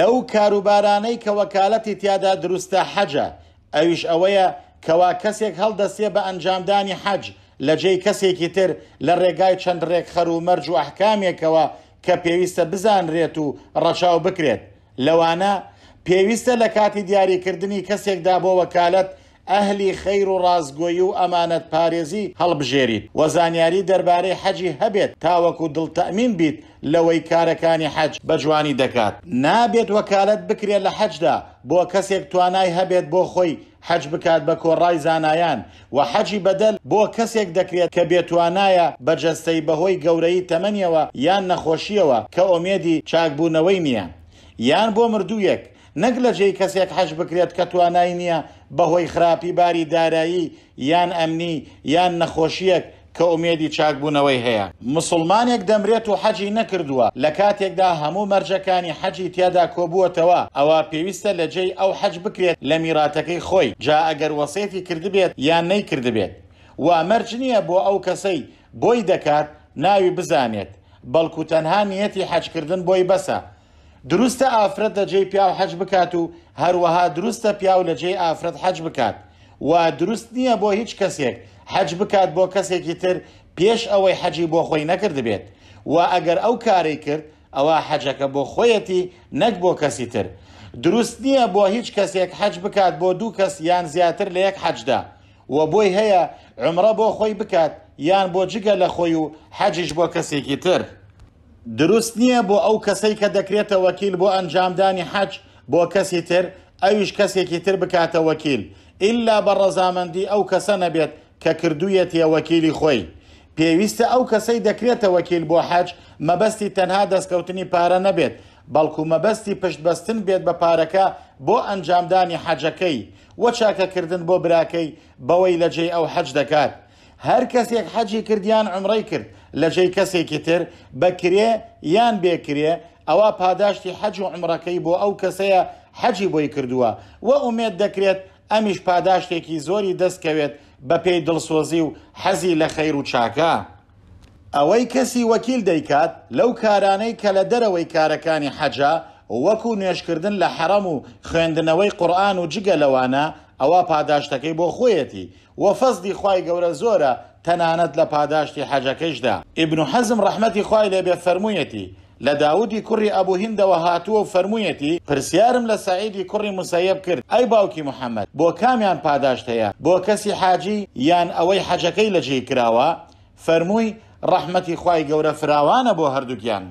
لەو کاروبارانەی کە وەکالەتی تیادا دروستە حەجە ئەویش ئەوەیە کەوا کەسێک هەڵدەسێ بە ئەنجامدانی حەج لە جێی کەسێکی تر لە ڕێگای چەند ڕێک خەر و مەرج و ئەحکامێکەوە کە پێویستە بزانرێت و ڕەچاو بکرێت لەوانە پێویستە لە کاتی دیاریکردنی کەسێکدا بۆ وەکالەت ئەهلی خەیر و ڕازگۆیی و ئەمانەت پارێزی هەڵبژێریت وە زانیاری دەربارەی حەجی هەبێت تاوەکو دڵتەمین بیت لەوەی کارەکانی حەج بە جوانی دەکات نابێت وەکالت بکرێت لە حەجدا بۆ کەسێک توانای هەبێت بۆ خۆی حەج بکات بە کۆڕای زانایان و حەجی بەدەل بۆ کەسێک دەکرێت کە بێتوانایە بەجەستەی بەهۆی گەورەی تەمەنیەوە یان نەخۆشیەوە کە ئۆمێدی چاکبوونەوەی نییە یان بۆ مردوویەک نەک لە جێی کەسێک حەش بکرێت کە توانای نییە بەهۆی خراپی باری دارایی یان ئەمنی یان نەخۆشیەک کە ئومێدی چاکبوونەوەی هەیە مسلمانێک دەمرێت و حەجی نەکردووە لە کاتێکدا هەموو مەرجەکانی حەجی تێدا کۆبووەتەوە ئەوە پێویستە لە جێی ئەو حەج بکرێت لە میراتەکەی خۆی جا ئەگەر وەسێتی کردبێت یان نەیکردبێت وا مەرج نییە بۆ ئەو کەسەی بۆی دەکات ناوی بزانێت بەڵکو تەنها نیەتی حەجکردن بۆی بەسە دروستە ئافرەت لە جێی پیاو حەج بکات و هەروەها دروستە پیاو لە جێی ئافرەت حەج بکات و دروست نییە بۆ هیچ کەسێک حەج بکات بۆ کەسێکی تر پێش ئەوەی حەجی بۆ خۆی نەکردبێت و ئەگەر ئەو کاری کرد ئەوە حەجەکە بۆ خۆیەتی نەک بۆ کەسی تر دروست نییە بۆ هیچ کەسێک حەج بکات بۆ دوو کەس یان زیاتر لە یەک حەجدا و بۆی هەیە عمرە بۆ خۆی بکات یان بۆ جگە لە خۆی و حەجیش بۆ کەسێکی تر. دروست نییە بۆ ئەو کەسەی کە دەکرێتە وەکیل بۆ ئەنجامدانی حەج بۆ کەسی تر ئەویش کەسێکی تر بکاتە وەکیل ئللا بە ڕەزامەندی ئەو کەسە نەبێت کە کردوویەتە وەکیلی خۆی پێویستە ئەو کەسەی دەکرێتە وەکیل بۆ حەج مەبەستی تەنها دەستکەوتنی پارە نەبێت بەڵکو مەبەستی پشتبەستن بێت بە پارەکە بۆ ئەنجامدانی حەجەکەی وە چاکەکردن بۆ براکەی بەوەی لەجێ ئەو حەج دەکات هەر کەسێک حەجی کردیان عمڕی کرد لە جێی کەسێکی تر بەکرێ یان بێکرێ ئەوە پاداشتی حەج و عمڕەکەی بۆ ئەو کەسەیە حەجی بۆی کردووە وە ئومێت دەکرێت ئەمیش پاداشتێکی زۆری دەستکەوێت بە پێی دڵسۆزی و حەزی لە خەیر و چاکە. ئەوەی کەسی وەکیل دەیکات لەو کارانەی کە لە دەرەوەی کارەکانی حەجا وەکو نوێشکردن لە حەرەم و خوێندنەوەی قورآن و جگە لەوانە ئەوە پاداشتەکەی بۆ خۆیەتی وە فەزدی خی گەورە زۆرە تەنانەت لە پاداشتی حەجەکەشدا ئیبن و حەزم ڕەحمەتی خی لێبێ فەرموویەتی لە داودی کوڕی ئەبووهیندەوە هاتووە و فەرموویەتی پرسیارم لە سعیدی کوڕی مسایب کرد ئەی باوکی محەممەد بۆ کامیان پاداشت هەیە بۆ کەسی حاجی یان ئەوەی حەجەکەی لەجێ کراوە فەرمووی ڕەحمەتی خی گەورە فراوانە بۆ هەردووکیان